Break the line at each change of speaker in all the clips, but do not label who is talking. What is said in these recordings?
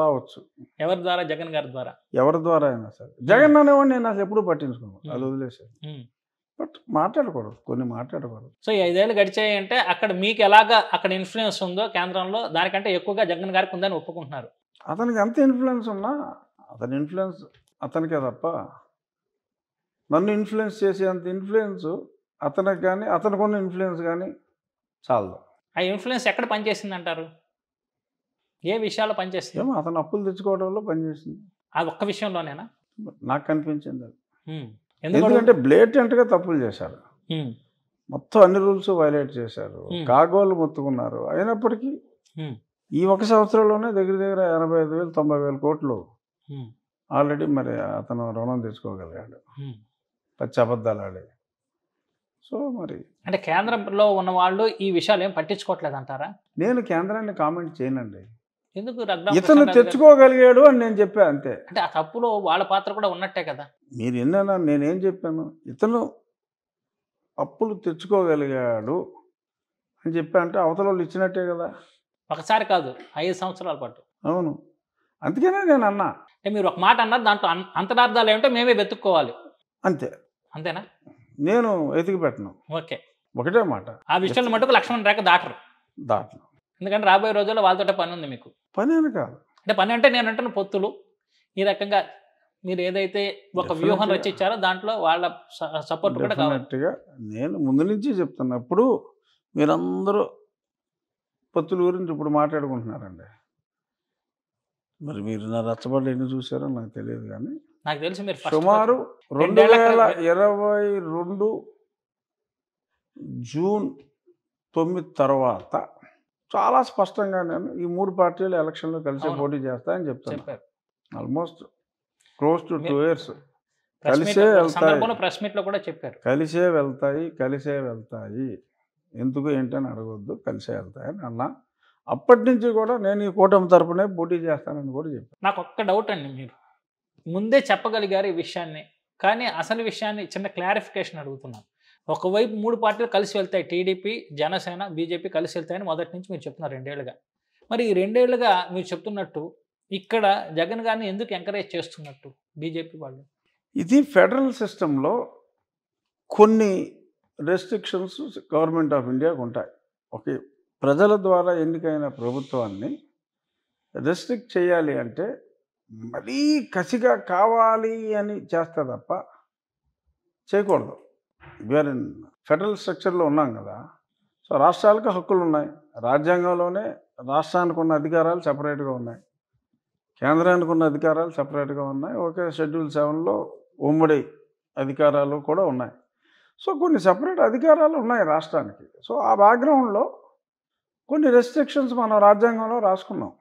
రావచ్చు
ఎవరి ద్వారా జగన్ గారి ద్వారా
ఎవరి ద్వారా అయినా సరే జగన్ అనేవాడిని నేను అసలు ఎప్పుడు పట్టించుకున్నాను అది వదిలేసాను బట్ మాట్లాడకూడదు కొన్ని మాట్లాడకూడదు
సో ఐదేళ్ళు గడిచాయంటే అక్కడ మీకు ఎలాగా అక్కడ ఇన్ఫ్లుయెన్స్ ఉందో కేంద్రంలో దానికంటే ఎక్కువగా జగన్ గారికి ఉందని ఒప్పుకుంటున్నారు
అతనికి ఎంత ఇన్ఫ్లుయెన్స్ ఉన్నా అతని ఇన్ఫ్లుయెన్స్ అతనికే తప్ప నన్ను ఇన్ఫ్లుయెన్స్ చేసేంత ఇన్ఫ్లుయెన్స్ అతనికి కానీ అతనికి ఉన్న ఇన్ఫ్లుయెన్స్ కానీ చాలదు
ఆ ఇన్ఫ్లుయెన్స్ ఎక్కడ పనిచేసింది అంటారు ఏ విషయాలు పనిచేస్తుంది ఏమో అతను
అప్పులు తెచ్చుకోవడంలో పనిచేస్తుంది
అది ఒక్క విషయంలోనేనా
నాకు కనిపించింది అది ఎందుకంటే బ్లేటెంట్గా తప్పులు చేశారు మొత్తం అన్ని రూల్స్ వైలేట్ చేశారు కాగోలు మొత్తుకున్నారు అయినప్పటికీ ఈ ఒక సంవత్సరంలోనే దగ్గర దగ్గర ఎనభై ఐదు వేలు తొంభై వేల కోట్లు ఆల్రెడీ మరి అతను రుణం తెచ్చుకోగలిగాడు పచ్చి అబద్ధాలు ఆడే సో మరి
అంటే కేంద్రంలో ఉన్న వాళ్ళు ఈ విషయాలు ఏం పట్టించుకోవట్లేదు అంటారా
నేను కేంద్రాన్ని కామెంట్ చేయనండి
ఎందుకు ఇతను
తెచ్చుకోగలిగాడు అని నేను చెప్పాను అంతే
అంటే ఆ తప్పులో వాళ్ళ పాత్ర కూడా ఉన్నట్టే కదా
మీరు ఎన్నైనా నేనేం చెప్పాను ఇతను అప్పులు తెచ్చుకోగలిగాడు అని చెప్పా అంటే అవతల వాళ్ళు ఇచ్చినట్టే కదా
ఒకసారి కాదు ఐదు సంవత్సరాల పాటు అవును అందుకనే నేను అన్నా మీరు ఒక మాట అన్నారు దాంట్లో అంతరార్థాలు ఏమిటో మేమే వెతుక్కోవాలి అంతే అంతేనా
నేను ఎతికి పెట్టను ఓకే ఒకటే మాట ఆ విషయంలో
మటుకు లక్ష్మణ్ రేఖ దాటరు దాటను ఎందుకంటే రాబోయే రోజుల్లో వాళ్ళతో పని ఉంది మీకు పని అని కాదు అంటే పని అంటే నేను అంటున్న పొత్తులు ఈ రకంగా మీరు ఏదైతే ఒక వ్యూహం రచించారో దాంట్లో వాళ్ళ సపోర్ట్ కూడా
నేను ముందు నుంచి చెప్తున్నా ఇప్పుడు మీరందరూ పొత్తుల గురించి ఇప్పుడు మాట్లాడుకుంటున్నారండి మరి మీరు నా రచ్చబడ్డ ఎన్ని చూసారో నాకు తెలియదు కానీ
నాకు తెలిసి మీరు సుమారు రెండు వేల
ఇరవై రెండు జూన్ తొమ్మిది తర్వాత చాలా స్పష్టంగా నేను ఈ మూడు పార్టీలు ఎలక్షన్లో కలిసి పోటీ చేస్తా అని చెప్తాను almost close to two years
కలిసే వెళ్తాయి ప్రెస్ మీట్లో కూడా చెప్పారు
కలిసే వెళ్తాయి కలిసే వెళ్తాయి ఎందుకు ఏంటని అడగొద్దు కలిసే వెళ్తాయి అని అన్నా అప్పటి నుంచి కూడా నేను ఈ కూటమి తరపునే పోటీ చేస్తానని
కూడా చెప్పాను నాకు ఒక్క డౌట్ అండి మీరు ముందే చెప్పగలిగారు ఈ విషయాన్ని కానీ అసలు విషయాన్ని చిన్న క్లారిఫికేషన్ అడుగుతున్నాను ఒకవైపు మూడు పార్టీలు కలిసి వెళ్తాయి టీడీపీ జనసేన బీజేపీ కలిసి వెళ్తాయని మొదటి నుంచి మీరు చెప్తున్నారు రెండేళ్లుగా మరి ఈ రెండేళ్లుగా మీరు చెప్తున్నట్టు ఇక్కడ జగన్ గారిని ఎందుకు ఎంకరేజ్ చేస్తున్నట్టు బీజేపీ వాళ్ళు
ఇది ఫెడరల్ సిస్టంలో కొన్ని రెస్ట్రిక్షన్స్ గవర్నమెంట్ ఆఫ్ ఇండియాకు ఉంటాయి ఓకే ప్రజల ద్వారా ఎన్నికైన ప్రభుత్వాన్ని రెస్ట్రిక్ట్ చేయాలి అంటే మరీ కసిగా కావాలి అని చేస్తే తప్ప చేయకూడదు వీఆర్ ఇన్ ఫెడరల్ స్ట్రక్చర్లో ఉన్నాం కదా సో రాష్ట్రాలకు హక్కులు ఉన్నాయి రాజ్యాంగంలోనే రాష్ట్రానికి ఉన్న అధికారాలు సపరేట్గా ఉన్నాయి కేంద్రానికి ఉన్న అధికారాలు సపరేట్గా ఉన్నాయి ఒకే షెడ్యూల్ సెవెన్లో ఉమ్మడి అధికారాలు కూడా ఉన్నాయి సో కొన్ని సపరేట్ అధికారాలు ఉన్నాయి రాష్ట్రానికి సో ఆ బ్యాక్గ్రౌండ్లో కొన్ని రెస్ట్రిక్షన్స్ మనం రాజ్యాంగంలో రాసుకున్నాం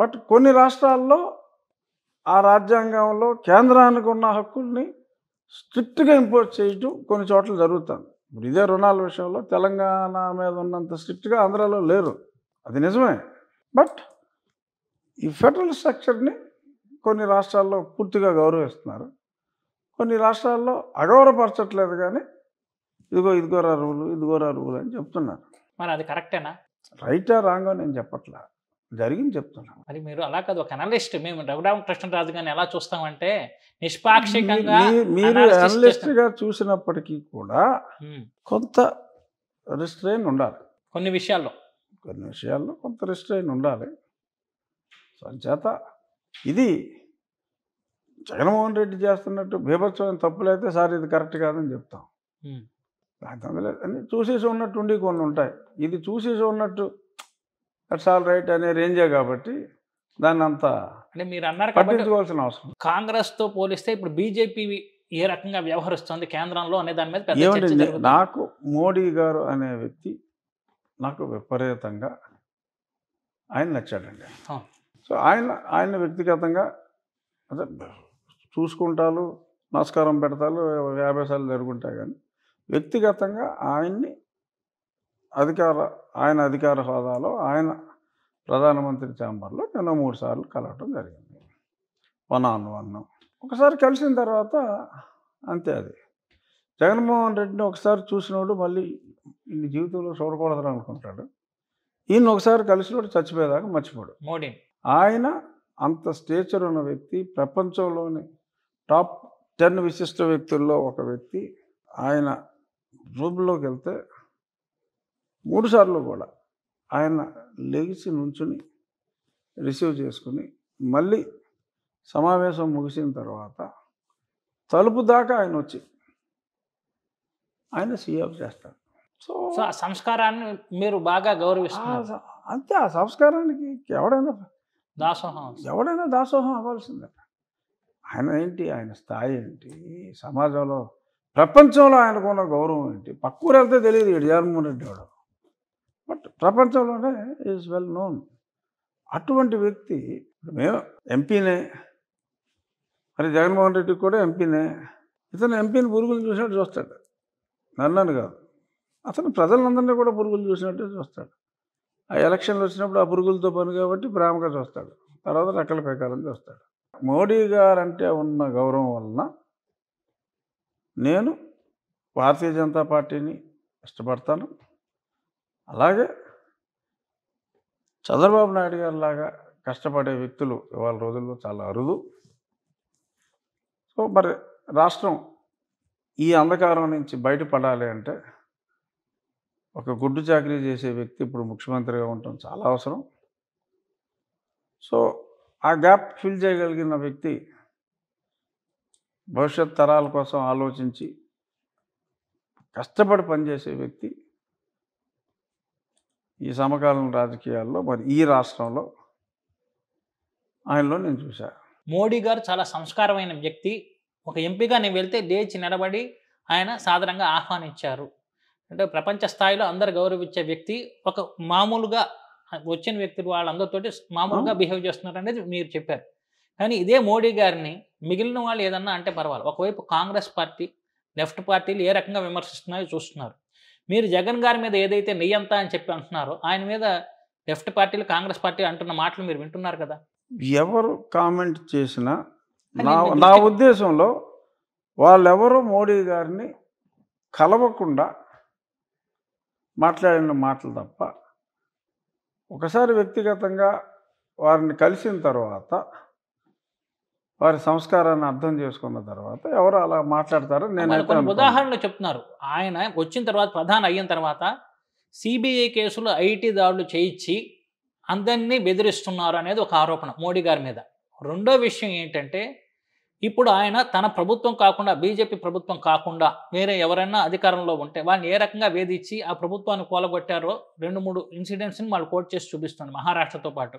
బట్ కొన్ని రాష్ట్రాల్లో ఆ రాజ్యాంగంలో కేంద్రానికి ఉన్న హక్కుల్ని స్ట్రిక్ట్గా ఇంపోజ్ చేయడం కొన్ని చోట్ల జరుగుతుంది ఇప్పుడు ఇదే రుణాల విషయంలో తెలంగాణ మీద ఉన్నంత స్ట్రిక్ట్గా ఆంధ్రాలో లేరు అది నిజమే బట్ ఈ ఫెడరల్ స్ట్రక్చర్ని కొన్ని రాష్ట్రాల్లో పూర్తిగా గౌరవిస్తున్నారు కొన్ని రాష్ట్రాల్లో అగౌరవపరచట్లేదు కానీ ఇదిగో ఇదిగోరా రూలు ఇదిగోరా రూలు అని చెప్తున్నారు
మరి అది కరెక్టేనా
రైటా రాంగో నేను చెప్పట్లా జరిగింది చెప్తున్నాను
మరి మీరు అలా కాదు ఒక అనలిస్ట్ మేము రఘురామ కృష్ణరాజు గారిని ఎలా చూస్తామంటే నిష్పాక్షికంగా మీరు అనలిస్ట్
గా చూసినప్పటికీ కూడా కొంత రిస్ట్రైన్ ఉండాలి కొన్ని విషయాల్లో కొన్ని విషయాల్లో కొంత రిస్ట్రైన్ ఉండాలి సంచేత ఇది జగన్మోహన్ రెడ్డి చేస్తున్నట్టు బీభత్సమైన తప్పులైతే సార్ ఇది కరెక్ట్ కాదని చెప్తాం దాని చూసేసి ఉన్నట్టు ఉండి కొన్ని ఉంటాయి ఇది చూసేసి ఉన్నట్టు దట్స్ ఆల్ రైట్ అనే రేంజే కాబట్టి దాన్ని అంతా
అంటే మీరు అన్నారు పట్టించుకోవాల్సిన అవసరం కాంగ్రెస్తో పోలిస్తే ఇప్పుడు బీజేపీ ఏ రకంగా వ్యవహరిస్తుంది కేంద్రంలో అనే దాని మీద
నాకు మోడీ గారు అనే వ్యక్తి నాకు విపరీతంగా ఆయన నచ్చాడండి సో ఆయన ఆయన వ్యక్తిగతంగా అదే చూసుకుంటాలు నమస్కారం పెడతాలు యాభై సార్లు జరుగుంటాయి కానీ వ్యక్తిగతంగా ఆయన్ని అధికార ఆయన అధికార హోదాలో ఆయన ప్రధానమంత్రి ఛాంబర్లో నేను మూడు సార్లు కలవటం జరిగింది వన్ ఆన్ వన్ ఒకసారి కలిసిన తర్వాత అంతే అది జగన్మోహన్ రెడ్డిని ఒకసారి చూసినోడు మళ్ళీ ఈ జీవితంలో చూడకూడదు అనుకుంటాడు ఈయన ఒకసారి వాడు చచ్చిపోయేదాకా మర్చిపోడు మోడీ ఆయన అంత స్టేచర్ ఉన్న వ్యక్తి ప్రపంచంలోని టాప్ టెన్ విశిష్ట వ్యక్తుల్లో ఒక వ్యక్తి ఆయన రూమ్లోకి వెళ్తే మూడుసార్లు కూడా ఆయన లేచి నుంచుని రిసీవ్ చేసుకుని మళ్ళీ సమావేశం ముగిసిన తర్వాత తలుపు దాకా ఆయన వచ్చి ఆయన సీఎఫ్
చేస్తారు సో ఆ సంస్కారాన్ని మీరు బాగా గౌరవిస్తారు
అంతే ఆ సంస్కారానికి ఎవడైనా దాసోహం ఎవడైనా దాసోహం అవ్వాల్సిందట ఆయన ఏంటి ఆయన స్థాయి ఏంటి సమాజంలో ప్రపంచంలో ఆయనకున్న గౌరవం ఏంటి పక్కూరు వెళ్తే తెలియదు జగన్మోహన్ రెడ్డి వాడు ప్రపంచంలోనే ఈజ్ వెల్ నోన్ అటువంటి వ్యక్తి మేము ఎంపీనే మరి జగన్మోహన్ రెడ్డి కూడా ఎంపీనే ఇతను ఎంపీని పురుగులు చూసినట్టు చూస్తాడు నన్నని కాదు అతను ప్రజలందరినీ కూడా పురుగులు చూసినట్టు చూస్తాడు ఆ ఎలక్షన్లు వచ్చినప్పుడు ఆ పురుగులతో పని కాబట్టి ప్రేమగా చూస్తాడు తర్వాత రెక్కల ప్రకారం చూస్తాడు మోడీ గారు అంటే ఉన్న గౌరవం వలన నేను భారతీయ జనతా పార్టీని ఇష్టపడతాను అలాగే చంద్రబాబు నాయుడు గారి లాగా కష్టపడే వ్యక్తులు ఇవాళ రోజుల్లో చాలా అరుదు సో మరి రాష్ట్రం ఈ అంధకారం నుంచి బయటపడాలి అంటే ఒక గుడ్డు చాకరీ చేసే వ్యక్తి ఇప్పుడు ముఖ్యమంత్రిగా ఉండటం చాలా అవసరం సో ఆ గ్యాప్ ఫిల్ చేయగలిగిన వ్యక్తి భవిష్యత్ తరాల కోసం ఆలోచించి కష్టపడి పనిచేసే వ్యక్తి ఈ సమకాలీన రాజకీయాల్లో మరి ఈ రాష్ట్రంలో ఆయనలో నేను
చూశాను మోడీ గారు చాలా సంస్కారమైన వ్యక్తి ఒక ఎంపీగా నేను వెళ్తే లేచి నిలబడి ఆయన సాధారణంగా ఆహ్వానించారు అంటే ప్రపంచ స్థాయిలో అందరు గౌరవించే వ్యక్తి ఒక మామూలుగా వచ్చిన వ్యక్తులు వాళ్ళందరితోటి మామూలుగా బిహేవ్ చేస్తున్నారు అనేది మీరు చెప్పారు కానీ ఇదే మోడీ గారిని మిగిలిన వాళ్ళు ఏదన్నా అంటే పర్వాలేదు ఒకవైపు కాంగ్రెస్ పార్టీ లెఫ్ట్ పార్టీలు ఏ రకంగా విమర్శిస్తున్నాయో చూస్తున్నారు మీరు జగన్ గారి మీద ఏదైతే నెయ్యంతా అని చెప్పి అంటున్నారో ఆయన మీద లెఫ్ట్ పార్టీలు కాంగ్రెస్ పార్టీ అంటున్న మాటలు మీరు వింటున్నారు కదా
ఎవరు కామెంట్ చేసినా నా నా ఉద్దేశంలో వాళ్ళెవరు మోడీ గారిని కలవకుండా మాట్లాడిన మాటలు తప్ప ఒకసారి వ్యక్తిగతంగా వారిని కలిసిన తర్వాత వారి సంస్కారాన్ని అర్థం చేసుకున్న తర్వాత ఎవరు అలా మాట్లాడతారో నేను ఉదాహరణలు
చెప్తున్నారు ఆయన వచ్చిన తర్వాత ప్రధాని అయిన తర్వాత సిబిఐ కేసులు ఐటీ దాడులు చేయించి అందరినీ బెదిరిస్తున్నారు అనేది ఒక ఆరోపణ మోడీ గారి మీద రెండో విషయం ఏంటంటే ఇప్పుడు ఆయన తన ప్రభుత్వం కాకుండా బీజేపీ ప్రభుత్వం కాకుండా వేరే ఎవరైనా అధికారంలో ఉంటే వాళ్ళని ఏ రకంగా వేధించి ఆ ప్రభుత్వాన్ని కూలగొట్టారో రెండు మూడు ఇన్సిడెంట్స్ని వాళ్ళు కోర్టు చేసి చూపిస్తుంది మహారాష్ట్రతో పాటు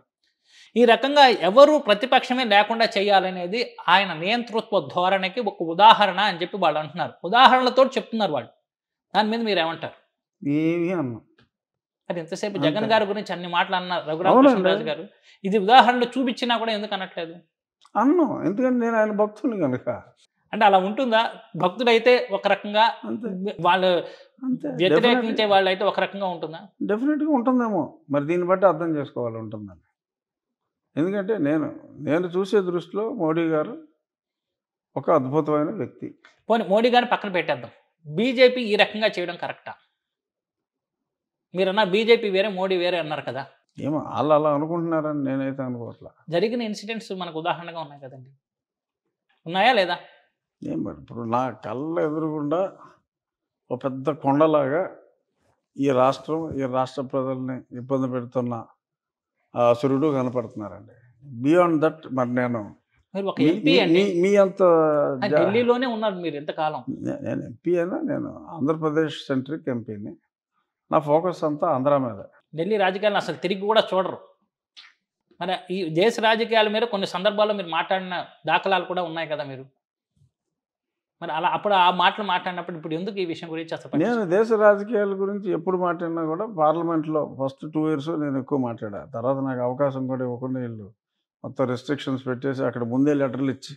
ఈ రకంగా ఎవరు ప్రతిపక్షమే లేకుండా చేయాలనేది ఆయన నియంతృత్వ ధోరణికి ఒక ఉదాహరణ అని చెప్పి వాళ్ళు అంటున్నారు ఉదాహరణలతో చెప్తున్నారు వాళ్ళు దాని మీద మీరు ఏమంటారు ఏమీ అన్నా అది ఎంతసేపు జగన్ గారి గురించి అన్ని మాటలు అన్నారు రఘురామకృష్ణరాజు గారు ఇది ఉదాహరణలు చూపించినా కూడా ఎందుకు అనట్లేదు
అన్నాం ఎందుకంటే నేను ఆయన భక్తులు కనుక
అంటే అలా ఉంటుందా అయితే ఒక రకంగా వాళ్ళు వ్యతిరేకించే వాళ్ళు అయితే ఒక రకంగా ఉంటుందా
డెఫినెట్ గా ఉంటుందేమో మరి దీన్ని బట్టి అర్థం చేసుకోవాలి ఉంటుందని ఎందుకంటే నేను నేను చూసే దృష్టిలో మోడీ గారు ఒక అద్భుతమైన వ్యక్తి
పోనీ మోడీ గారిని పక్కన పెట్టేద్దాం బీజేపీ ఈ రకంగా చేయడం కరెక్టా మీరన్నా బీజేపీ వేరే మోడీ వేరే అన్నారు కదా
ఏమో వాళ్ళు అలా అనుకుంటున్నారని నేనైతే అనుకోవట్లా
జరిగిన ఇన్సిడెంట్స్ మనకు ఉదాహరణగా ఉన్నాయి కదండి ఉన్నాయా లేదా
ఏం మరి ఇప్పుడు నా కళ్ళ ఎదురుకుండా ఒక పెద్ద కొండలాగా ఈ రాష్ట్రం ఈ రాష్ట్ర ప్రజల్ని ఇబ్బంది పెడుతున్న సూర్యుడు కనపడుతున్నారండి బియాండ్ దట్ మరి నేను మీ అంత ఢిల్లీలోనే
ఉన్నారు మీరు ఎంతకాలం
నేను ఎంపీ అయినా నేను ఆంధ్రప్రదేశ్ సెంట్రిక్ ఎంపీని నా ఫోకస్ అంతా ఆంధ్ర
మీద ఢిల్లీ రాజకీయాలను అసలు తిరిగి కూడా చూడరు మరి ఈ దేశ రాజకీయాల మీద కొన్ని సందర్భాల్లో మీరు మాట్లాడిన దాఖలాలు కూడా ఉన్నాయి కదా మీరు మరి అలా అప్పుడు ఆ మాటలు మాట్లాడినప్పుడు ఇప్పుడు ఎందుకు ఈ విషయం గురించి అసలు
నేను దేశ రాజకీయాల గురించి ఎప్పుడు మాట్లాడినా కూడా పార్లమెంట్లో ఫస్ట్ టూ ఇయర్స్ నేను ఎక్కువ మాట్లాడా తర్వాత నాకు అవకాశం కూడా ఇవ్వకుండా వీళ్ళు మొత్తం రెస్ట్రిక్షన్స్ పెట్టేసి అక్కడ ముందే లెటర్లు ఇచ్చి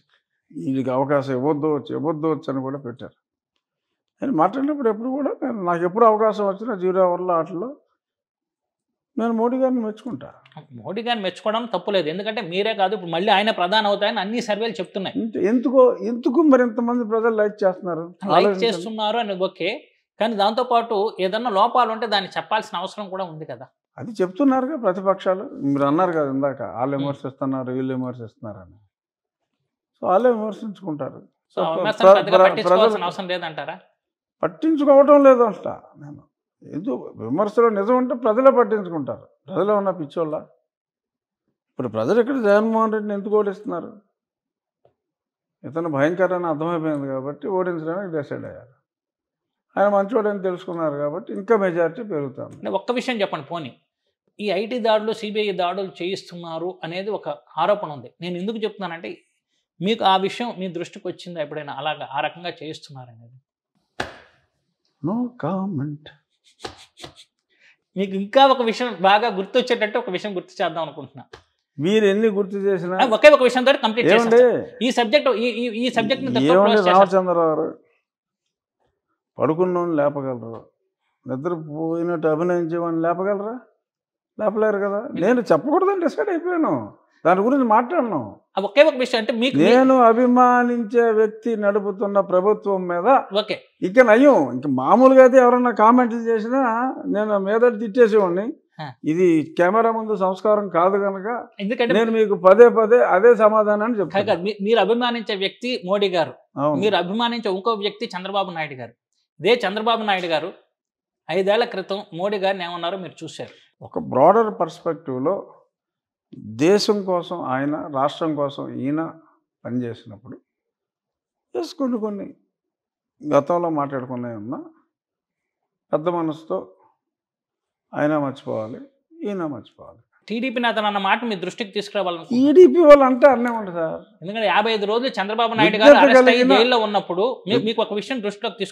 వీళ్ళకి అవకాశం ఇవ్వద్దు వచ్చి ఇవ్వద్దు అని కూడా పెట్టారు నేను మాట్లాడినప్పుడు ఎప్పుడు కూడా నేను నాకు ఎప్పుడు అవకాశం వచ్చినా జీరో అవర్లో ఆటలో నేను మోడీ గారిని మెచ్చుకుంటా
మోడీ గారిని మెచ్చుకోవడం తప్పులేదు ఎందుకంటే మీరే కాదు ఇప్పుడు మళ్ళీ ఆయన ప్రధాన అవుతాయని అన్ని సర్వేలు చెప్తున్నాయి
ఎందుకో ఎందుకు మరి ఇంతమంది ప్రజలు లైక్ చేస్తున్నారు లైక్ చేస్తున్నారు
అని ఓకే కానీ దాంతోపాటు ఏదన్నా లోపాలు ఉంటే దాన్ని చెప్పాల్సిన అవసరం కూడా ఉంది కదా
అది చెప్తున్నారుగా ప్రతిపక్షాలు మీరు అన్నారు కదా ఇందాక వాళ్ళు విమర్శిస్తున్నారు వీళ్ళు విమర్శిస్తున్నారు అని సో వాళ్ళే విమర్శించుకుంటారు
సో అవసరం లేదంటారా
పట్టించుకోవటం లేదంట నేను ఎందుకు విమర్శలు నిజం అంటే ప్రజలే పట్టించుకుంటారు ప్రజలే ఉన్న పిచ్చోళ్ళ ఇప్పుడు ప్రజలు ఇక్కడ జగన్మోహన్ రెడ్డిని ఎందుకు ఓడిస్తున్నారు ఇతను భయంకరని అర్థమైపోయింది కాబట్టి ఓడించడానికి డిసైడ్ అయ్యారు ఆయన మంచివాడని తెలుసుకున్నారు కాబట్టి ఇంకా మెజారిటీ పెరుగుతుంది
ఒక్క విషయం చెప్పండి పోనీ ఈ ఐటీ దాడులు సిబిఐ దాడులు చేయిస్తున్నారు అనేది ఒక ఆరోపణ ఉంది నేను ఎందుకు చెప్తున్నానంటే మీకు ఆ విషయం మీ దృష్టికి వచ్చిందా ఎప్పుడైనా అలాగా ఆ రకంగా చేయిస్తున్నారనేది
నో కామెంట్
మీకు ఇంకా ఒక విషయం బాగా గుర్తొచ్చేటట్టు ఒక విషయం గుర్తు చేద్దాం అనుకుంటున్నా
మీరు ఎన్ని గుర్తు చేసినా ఒకే
ఒక విషయం తోటి కంప్లీట్ చేయండి ఈ సబ్జెక్ట్ ఈ సబ్జెక్ట్
రామచంద్రరావు గారు పడుకున్నోని లేపగలరు నిద్రపోయినట్టు అభినయించేవాడిని లేపగలరా లేపలేరు కదా నేను చెప్పకూడదని డిసైడ్ అయిపోయాను దాని గురించి మాట్లాడినాం
ఒకే ఒక విషయం అంటే మీకు నేను
అభిమానించే వ్యక్తి నడుపుతున్న ప్రభుత్వం మీద ఓకే ఇక నయం ఇంక మామూలుగా అయితే ఎవరన్నా కామెంట్లు చేసినా నేను మీద తిట్టేసేవాడిని ఇది కెమెరా ముందు సంస్కారం కాదు కనుక ఎందుకంటే నేను మీకు పదే పదే అదే
సమాధానాన్ని చెప్తాను మీరు అభిమానించే వ్యక్తి మోడీ గారు మీరు అభిమానించే ఇంకో వ్యక్తి చంద్రబాబు నాయుడు గారు ఇదే చంద్రబాబు నాయుడు గారు ఐదేళ్ల క్రితం మోడీ గారిని ఏమన్నారో మీరు చూశారు
ఒక బ్రాడర్ పర్స్పెక్టివ్లో దేశం కోసం ఆయన రాష్ట్రం కోసం ఈయన పనిచేసినప్పుడు ఎస్ కొన్ని కొన్ని గతంలో మాట్లాడుకునే ఉన్నా పెద్ద మనసుతో ఆయన మర్చిపోవాలి ఈయన
మర్చిపోవాలి టీడీపీ నేత అన్న మాట మీ దృష్టికి తీసుకురావాలి
టీడీపీ వాళ్ళు అంటే
అన్నే ఉంటుంది సార్ ఎందుకంటే యాభై ఐదు రోజులు చంద్రబాబు నాయుడు గారు జైల్లో ఉన్నప్పుడు మీకు ఒక విషయం దృష్టిలోకి తీసుకు